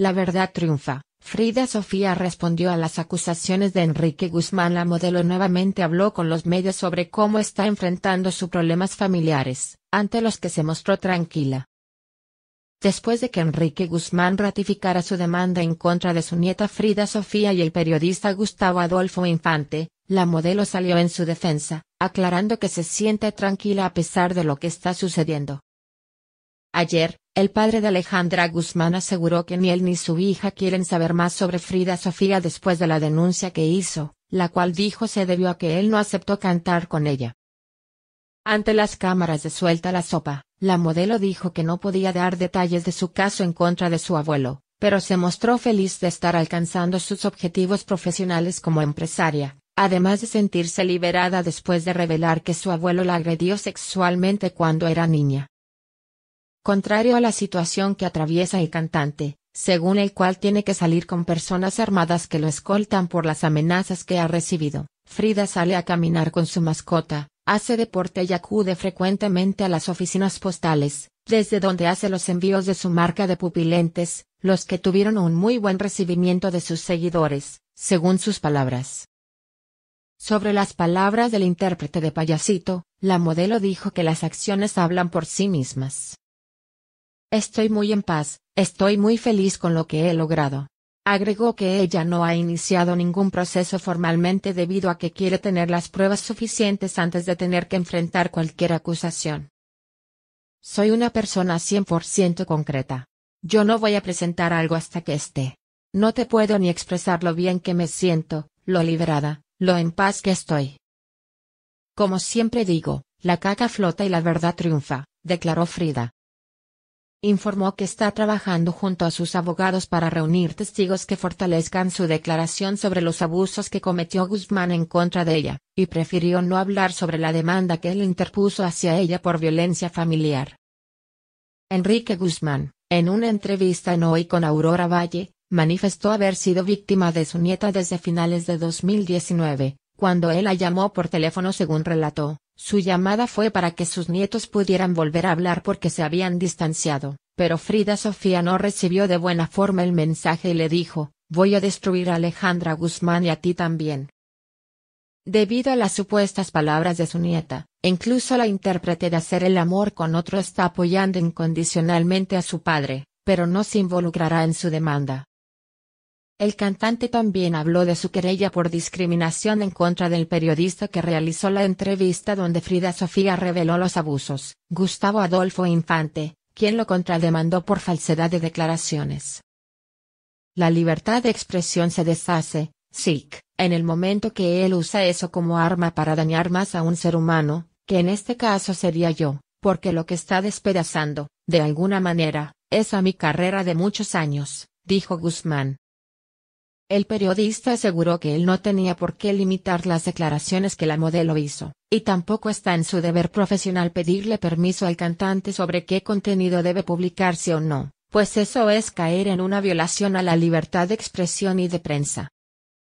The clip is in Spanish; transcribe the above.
La verdad triunfa. Frida Sofía respondió a las acusaciones de Enrique Guzmán. La modelo nuevamente habló con los medios sobre cómo está enfrentando sus problemas familiares, ante los que se mostró tranquila. Después de que Enrique Guzmán ratificara su demanda en contra de su nieta Frida Sofía y el periodista Gustavo Adolfo Infante, la modelo salió en su defensa, aclarando que se siente tranquila a pesar de lo que está sucediendo. Ayer, el padre de Alejandra Guzmán aseguró que ni él ni su hija quieren saber más sobre Frida Sofía después de la denuncia que hizo, la cual dijo se debió a que él no aceptó cantar con ella. Ante las cámaras de Suelta la Sopa, la modelo dijo que no podía dar detalles de su caso en contra de su abuelo, pero se mostró feliz de estar alcanzando sus objetivos profesionales como empresaria, además de sentirse liberada después de revelar que su abuelo la agredió sexualmente cuando era niña contrario a la situación que atraviesa el cantante, según el cual tiene que salir con personas armadas que lo escoltan por las amenazas que ha recibido. Frida sale a caminar con su mascota, hace deporte y acude frecuentemente a las oficinas postales, desde donde hace los envíos de su marca de pupilentes, los que tuvieron un muy buen recibimiento de sus seguidores, según sus palabras. Sobre las palabras del intérprete de payasito, la modelo dijo que las acciones hablan por sí mismas. Estoy muy en paz, estoy muy feliz con lo que he logrado. Agregó que ella no ha iniciado ningún proceso formalmente debido a que quiere tener las pruebas suficientes antes de tener que enfrentar cualquier acusación. Soy una persona 100% concreta. Yo no voy a presentar algo hasta que esté. No te puedo ni expresar lo bien que me siento, lo liberada, lo en paz que estoy. Como siempre digo, la caca flota y la verdad triunfa, declaró Frida informó que está trabajando junto a sus abogados para reunir testigos que fortalezcan su declaración sobre los abusos que cometió Guzmán en contra de ella, y prefirió no hablar sobre la demanda que él interpuso hacia ella por violencia familiar. Enrique Guzmán, en una entrevista en Hoy con Aurora Valle, manifestó haber sido víctima de su nieta desde finales de 2019, cuando él la llamó por teléfono según relató, su llamada fue para que sus nietos pudieran volver a hablar porque se habían distanciado, pero Frida Sofía no recibió de buena forma el mensaje y le dijo, voy a destruir a Alejandra Guzmán y a ti también. Debido a las supuestas palabras de su nieta, incluso la intérprete de hacer el amor con otro está apoyando incondicionalmente a su padre, pero no se involucrará en su demanda. El cantante también habló de su querella por discriminación en contra del periodista que realizó la entrevista donde Frida Sofía reveló los abusos, Gustavo Adolfo Infante, quien lo contrademandó por falsedad de declaraciones. La libertad de expresión se deshace, SIC, en el momento que él usa eso como arma para dañar más a un ser humano, que en este caso sería yo, porque lo que está despedazando, de alguna manera, es a mi carrera de muchos años, dijo Guzmán. El periodista aseguró que él no tenía por qué limitar las declaraciones que la modelo hizo, y tampoco está en su deber profesional pedirle permiso al cantante sobre qué contenido debe publicarse o no, pues eso es caer en una violación a la libertad de expresión y de prensa.